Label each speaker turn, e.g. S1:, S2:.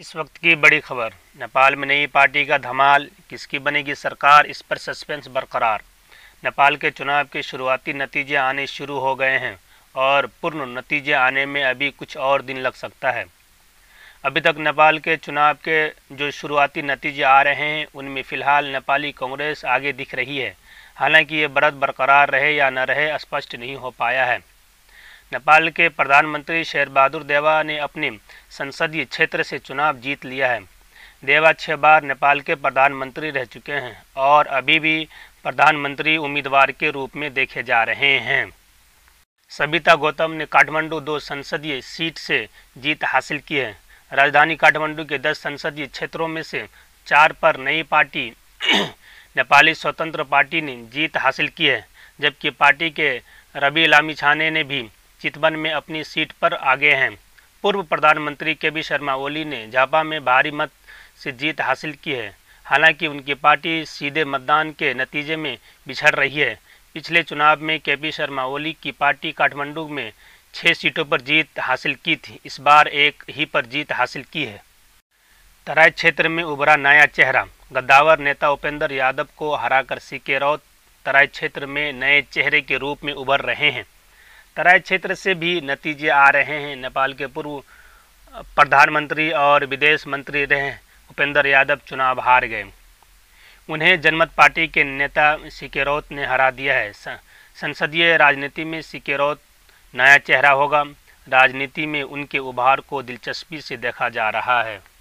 S1: इस वक्त की बड़ी खबर नेपाल में नई पार्टी का धमाल किसकी बनेगी सरकार इस पर सस्पेंस बरकरार नेपाल के चुनाव के शुरुआती नतीजे आने शुरू हो गए हैं और पूर्ण नतीजे आने में अभी कुछ और दिन लग सकता है अभी तक नेपाल के चुनाव के जो शुरुआती नतीजे आ रहे हैं उनमें फ़िलहाल नेपाली कांग्रेस आगे दिख रही है हालांकि ये बढ़त बरकरार रहे या न रहे स्पष्ट नहीं हो पाया है नेपाल के प्रधानमंत्री शेर बहादुर देवा ने अपने संसदीय क्षेत्र से चुनाव जीत लिया है देवा छः बार नेपाल के प्रधानमंत्री रह चुके हैं और अभी भी प्रधानमंत्री उम्मीदवार के रूप में देखे जा रहे हैं सबिता गौतम ने काठमांडू दो संसदीय सीट से जीत हासिल की है राजधानी काठमांडू के दस संसदीय क्षेत्रों में से चार पर नई पार्टी नेपाली स्वतंत्र पार्टी ने जीत हासिल की है जबकि पार्टी के रबी लामी छाने ने भी चितवन में अपनी सीट पर आगे हैं पूर्व प्रधानमंत्री के बी शर्मा ओली ने जापा में भारी मत से जीत हासिल की है हालांकि उनकी पार्टी सीधे मतदान के नतीजे में बिछड़ रही है पिछले चुनाव में के पी शर्मा ओली की पार्टी काठमांडू में छः सीटों पर जीत हासिल की थी इस बार एक ही पर जीत हासिल की है तराई क्षेत्र में उभरा नया चेहरा गद्दावर नेता उपेंद्र यादव को हराकर सी के राउत तराई क्षेत्र में नए चेहरे के रूप में उभर रहे हैं तराई क्षेत्र से भी नतीजे आ रहे हैं नेपाल के पूर्व प्रधानमंत्री और विदेश मंत्री रहे उपेंद्र यादव चुनाव हार गए उन्हें जनमत पार्टी के नेता रौत ने हरा दिया है संसदीय राजनीति में रौत नया चेहरा होगा राजनीति में उनके उभार को दिलचस्पी से देखा जा रहा है